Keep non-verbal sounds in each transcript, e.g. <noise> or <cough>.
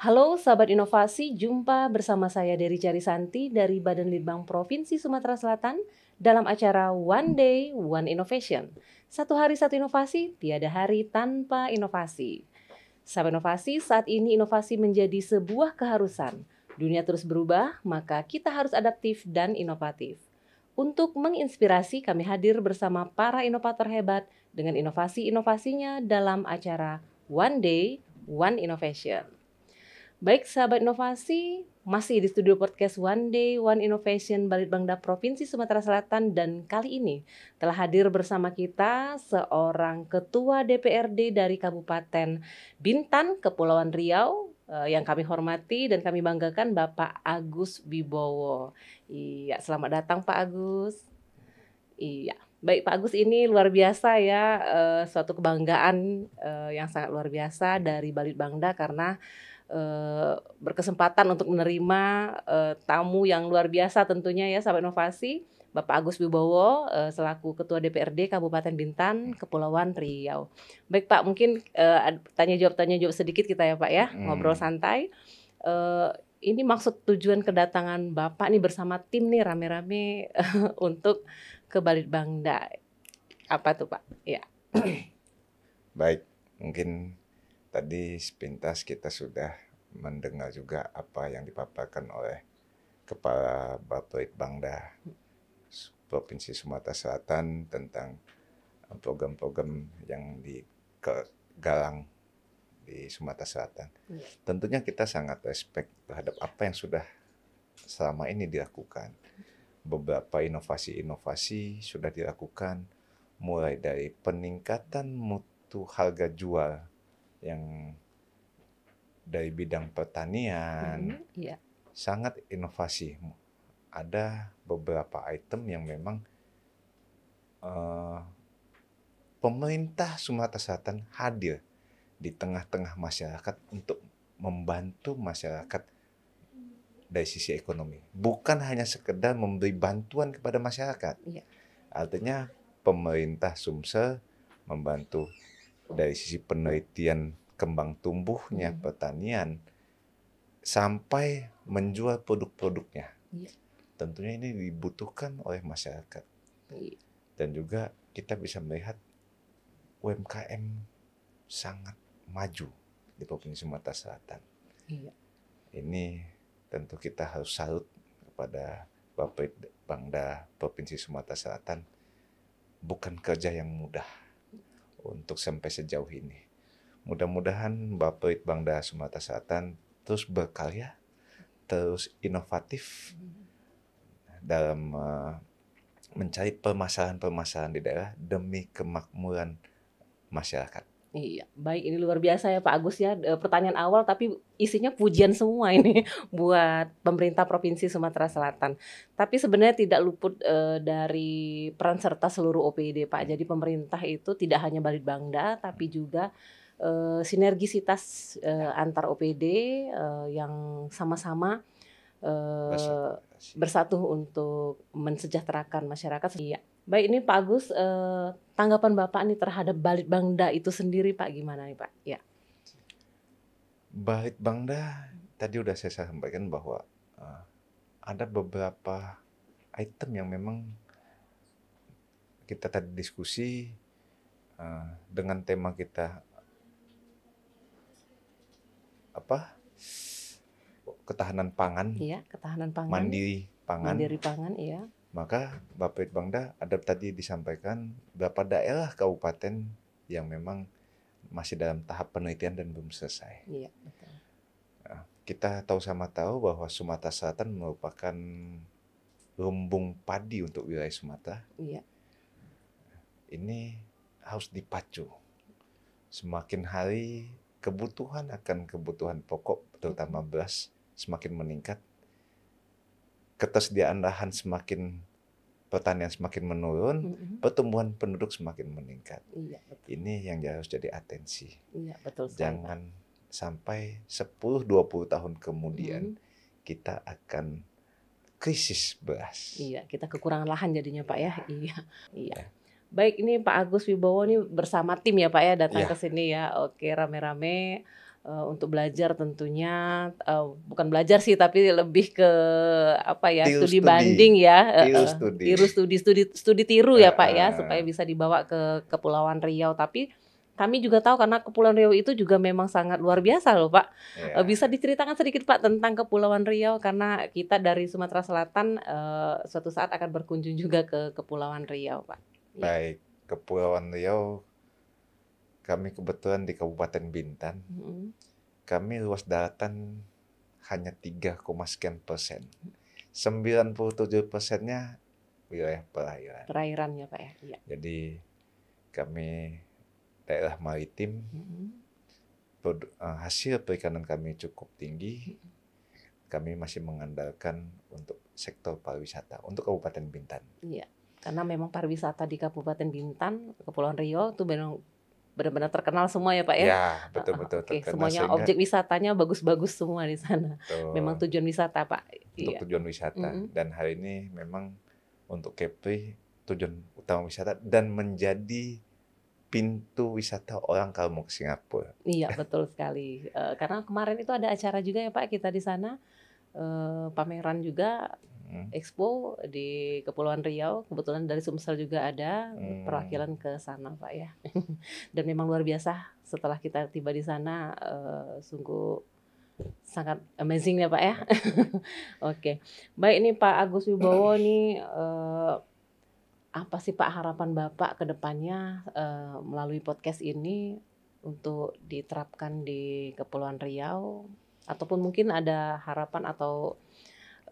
Halo sahabat inovasi, jumpa bersama saya dari Dery Santi dari Badan Litbang Provinsi Sumatera Selatan dalam acara One Day One Innovation. Satu hari satu inovasi, tiada hari tanpa inovasi. Sahabat inovasi, saat ini inovasi menjadi sebuah keharusan. Dunia terus berubah, maka kita harus adaptif dan inovatif. Untuk menginspirasi, kami hadir bersama para inovator hebat dengan inovasi-inovasinya dalam acara One Day, One Innovation. Baik sahabat inovasi, masih di studio podcast One Day One Innovation Balitbangda Provinsi Sumatera Selatan dan kali ini telah hadir bersama kita seorang ketua DPRD dari Kabupaten Bintan, Kepulauan Riau, Eh, yang kami hormati dan kami banggakan Bapak Agus Wibowo. Iya, selamat datang Pak Agus. Iya. Baik Pak Agus ini luar biasa ya uh, suatu kebanggaan uh, yang sangat luar biasa dari Balit Bangda karena uh, berkesempatan untuk menerima uh, tamu yang luar biasa tentunya ya sahabat inovasi Bapak Agus Wibowo eh, selaku Ketua DPRD Kabupaten Bintan Kepulauan Riau. Baik Pak, mungkin eh, tanya jawab tanya jawab sedikit kita ya Pak ya, hmm. ngobrol santai. Eh, ini maksud tujuan kedatangan Bapak nih bersama tim nih rame-rame <laughs> untuk ke Balitbangda. Apa tuh Pak? Ya. <clears throat> Baik, mungkin tadi sepintas kita sudah mendengar juga apa yang dipaparkan oleh kepala Balitbangda. Bangda Provinsi Sumatera Selatan tentang eh, program-program yang digalang di Sumatera Selatan. Ya. Tentunya kita sangat respect terhadap apa yang sudah selama ini dilakukan. Beberapa inovasi-inovasi sudah dilakukan mulai dari peningkatan mutu harga jual yang dari bidang pertanian. ya. Sangat inovasi ada beberapa item yang memang uh, pemerintah Sumatera Selatan hadir di tengah-tengah masyarakat untuk membantu masyarakat dari sisi ekonomi, bukan hanya sekedar memberi bantuan kepada masyarakat. Iya. Artinya pemerintah Sumsel membantu dari sisi penelitian kembang tumbuhnya hmm. pertanian sampai menjual produk-produknya. Iya tentunya ini dibutuhkan oleh masyarakat. Iya. Dan juga kita bisa melihat UMKM sangat maju di Provinsi Sumatera Selatan. Iya. Ini tentu kita harus salut kepada Bapak Bangda Provinsi Sumatera Selatan. Bukan kerja yang mudah untuk sampai sejauh ini. Mudah-mudahan Bapak Bangda Sumatera Selatan terus berkarya, terus inovatif, hmm dalam uh, mencari permasalahan-permasalahan di daerah demi kemakmuran masyarakat. Iya, baik ini luar biasa ya Pak Agus ya. Eh, pertanyaan awal tapi isinya pujian semua <laughs> ini buat pemerintah Provinsi Sumatera Selatan. Tapi sebenarnya tidak luput e, dari peran serta seluruh OPD Pak. Jadi pemerintah itu tidak hanya Balitbangda tapi juga e, sinergisitas e, antar OPD e, yang sama-sama e, bersatu untuk mensejahterakan masyarakat. Iya. Baik, ini Pak Agus, eh, tanggapan Bapak nih terhadap Balit Bangda itu sendiri Pak, gimana nih Pak? Ya. Balit Bangda, tadi udah saya sampaikan bahwa uh, ada beberapa item yang memang kita tadi diskusi uh, dengan tema kita apa ketahanan pangan, iya, ketahanan pangan, mandiri pangan, mandiri pangan, iya. Maka Bapak Bangda ada tadi disampaikan berapa daerah kabupaten yang memang masih dalam tahap penelitian dan belum selesai. Iya, betul. Nah, kita tahu sama tahu bahwa Sumatera Selatan merupakan lumbung padi untuk wilayah Sumatera. Iya. Ini harus dipacu. Semakin hari kebutuhan akan kebutuhan pokok terutama beras semakin meningkat, ketersediaan lahan semakin pertanian semakin menurun, mm -hmm. pertumbuhan penduduk semakin meningkat. Iya, betul. Ini yang harus jadi atensi. Iya, betul Jangan sampai 10-20 tahun kemudian mm -hmm. kita akan krisis beras. Iya, kita kekurangan lahan jadinya Pak ya. Iya. Iya. iya. Ya. Baik, ini Pak Agus Wibowo ini bersama tim ya Pak ya datang ya. ke sini ya. Oke, rame-rame uh, untuk belajar tentunya uh, bukan belajar sih tapi lebih ke apa ya studi, banding ya eh, tiru studi tiru studi studi, studi tiru ya Pak ya supaya bisa dibawa ke kepulauan Riau tapi kami juga tahu karena Kepulauan Riau itu juga memang sangat luar biasa loh Pak. Yeah. Iya. Bisa diceritakan sedikit Pak tentang Kepulauan Riau karena kita dari Sumatera Selatan uh, suatu saat akan berkunjung juga ke Kepulauan Riau Pak. Ya. Baik, Kepulauan Riau kami kebetulan di Kabupaten Bintan. Mm -hmm. Kami luas daratan hanya 3, sekian persen. 97 persennya wilayah perairan. Perairan ya Pak ya. Iya. Jadi kami daerah maritim, mm -hmm. Produ- eh, hasil perikanan kami cukup tinggi. Mm -hmm. Kami masih mengandalkan untuk sektor pariwisata, untuk Kabupaten Bintan. Iya, karena memang pariwisata di Kabupaten Bintan, Kepulauan Riau itu benar-benar terkenal semua ya Pak ya? Ya, betul-betul okay, terkenal. Semuanya sehingga... objek wisatanya bagus-bagus semua di sana. Betul. Memang tujuan wisata Pak. Iya. Untuk ya. tujuan wisata. Mm -hmm. Dan hari ini memang untuk Kepri tujuan utama wisata dan menjadi pintu wisata orang kalau mau ke Singapura. Iya betul sekali. Eh, karena kemarin itu ada acara juga ya Pak kita di sana Uh, pameran juga Hmm. Expo di Kepulauan Riau. Kebetulan dari Sumsel juga ada hmm. perwakilan ke sana, Pak ya. <laughs> Dan memang luar biasa setelah kita tiba di sana uh, sungguh sangat amazing ya Pak ya. <laughs> Oke. okay. Baik ini Pak Agus Wibowo <coughs> nih uh, apa sih Pak harapan Bapak ke depannya uh, melalui podcast ini untuk diterapkan di Kepulauan Riau ataupun mungkin ada harapan atau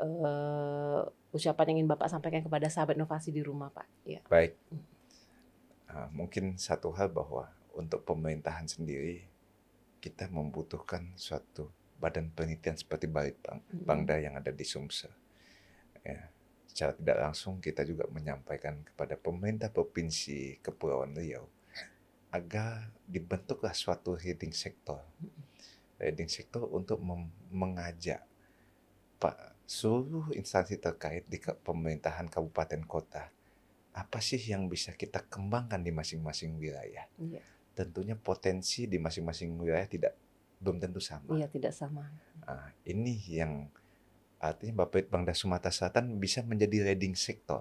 uh, ucapan yang ingin Bapak sampaikan kepada sahabat inovasi di rumah, Pak? Ya. Baik. Uh, mungkin satu hal bahwa untuk pemerintahan sendiri kita membutuhkan suatu badan penelitian seperti mm hmm. Bangda yang ada di Sumsel. Ya, secara tidak langsung kita juga menyampaikan kepada pemerintah provinsi Kepulauan Riau agar dibentuklah suatu heading sektor. heading hmm. sektor untuk mengajak Pak seluruh instansi terkait di pemerintahan kabupaten kota apa sih yang bisa kita kembangkan di masing-masing wilayah iya. tentunya potensi di masing-masing wilayah tidak belum tentu sama iya tidak sama nah, ini yang artinya Bapak Bangda Sumatera Selatan bisa menjadi leading sektor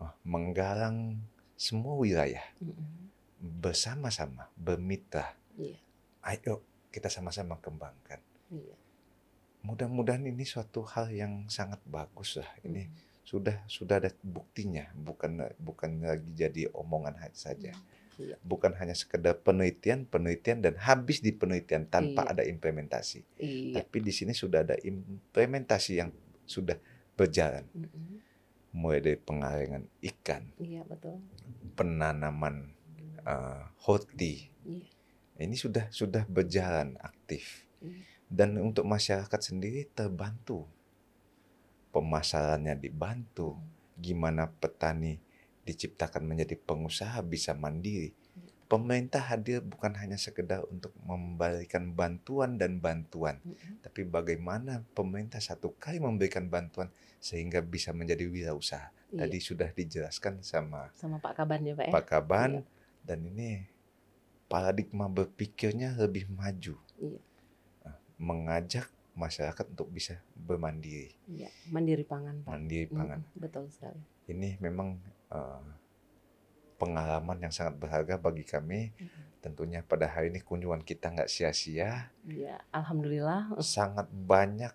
oh, menggalang semua wilayah mm -hmm. bersama-sama bermitra iya. ayo kita sama-sama kembangkan iya mudah-mudahan ini suatu hal yang sangat bagus lah ini hmm. sudah sudah ada buktinya bukan bukan lagi jadi omongan saja hmm. Iya. bukan hanya sekedar penelitian penelitian dan habis di penelitian tanpa iya. ada implementasi iya. tapi di sini sudah ada implementasi yang sudah berjalan -hmm. mulai dari pengalengan ikan iya, betul. penanaman uh, hoti iya. ini sudah sudah berjalan aktif hmm. Dan untuk masyarakat sendiri terbantu. Pemasarannya dibantu. Gimana petani diciptakan menjadi pengusaha bisa mandiri. Pemerintah hadir bukan hanya sekedar untuk memberikan bantuan dan bantuan, mm -hmm. tapi bagaimana pemerintah satu kali memberikan bantuan sehingga bisa menjadi wirausaha. Iya. Tadi sudah dijelaskan sama sama Pak Kaban ya Pak. Ya? Pak Kaban iya. dan ini paradigma berpikirnya lebih maju. Iya mengajak masyarakat untuk bisa bermandiri. Ya, mandiri pangan, Pak. Mandiri pangan. Mm, betul sekali. Ini memang uh, pengalaman yang sangat berharga bagi kami. Hmm. Tentunya pada hari ini kunjungan kita nggak sia-sia. Ya, alhamdulillah. Sangat banyak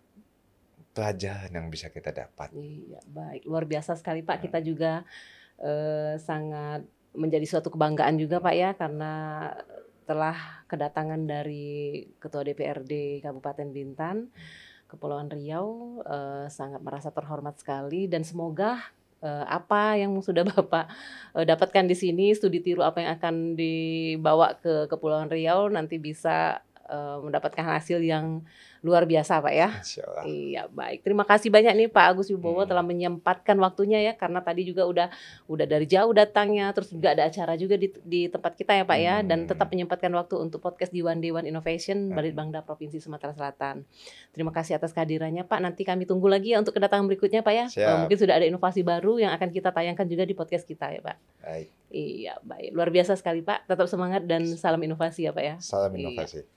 pelajaran yang bisa kita dapat. Iya, baik. Luar biasa sekali, Pak. Mm. Kita juga uh, sangat menjadi suatu kebanggaan juga, Pak ya, karena setelah kedatangan dari Ketua DPRD Kabupaten Bintan, Kepulauan Riau eh, sangat merasa terhormat sekali dan semoga eh, apa yang sudah <laughs> Bapak eh, dapatkan di sini, studi tiru apa yang akan dibawa ke Kepulauan Riau nanti bisa Eh, mendapatkan hasil yang luar biasa Pak ya. Iya baik. Terima kasih banyak nih Pak Agus Wibowo hmm. telah menyempatkan waktunya ya karena tadi juga udah udah dari jauh datangnya terus juga ada acara juga di, di tempat kita ya Pak ya hmm. dan tetap menyempatkan waktu untuk podcast di One Day One Innovation hmm. Bangda Provinsi Sumatera Selatan. Terima kasih atas kehadirannya Pak. Nanti kami tunggu lagi ya untuk kedatangan berikutnya Pak ya. Eh, Siap. Mungkin sudah ada inovasi baru yang akan kita tayangkan juga di podcast kita ya Pak. Baik. Iya baik. Luar biasa sekali Pak. Tetap semangat dan salam inovasi ya Pak ya. Salam iya. inovasi. Iya.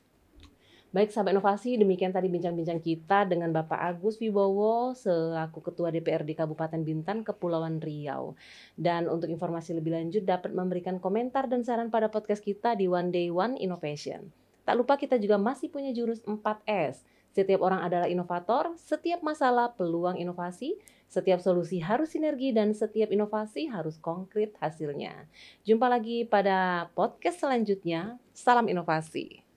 Baik sahabat inovasi, demikian tadi bincang-bincang kita dengan Bapak Agus Wibowo selaku Ketua DPRD Kabupaten Bintan Kepulauan Riau. Dan untuk informasi lebih lanjut dapat memberikan komentar dan saran pada podcast kita di One Day One Innovation. Tak lupa kita juga masih punya jurus 4S. Setiap orang adalah inovator, setiap masalah peluang inovasi, setiap solusi harus sinergi dan setiap inovasi harus konkret hasilnya. Jumpa lagi pada podcast selanjutnya. Salam inovasi.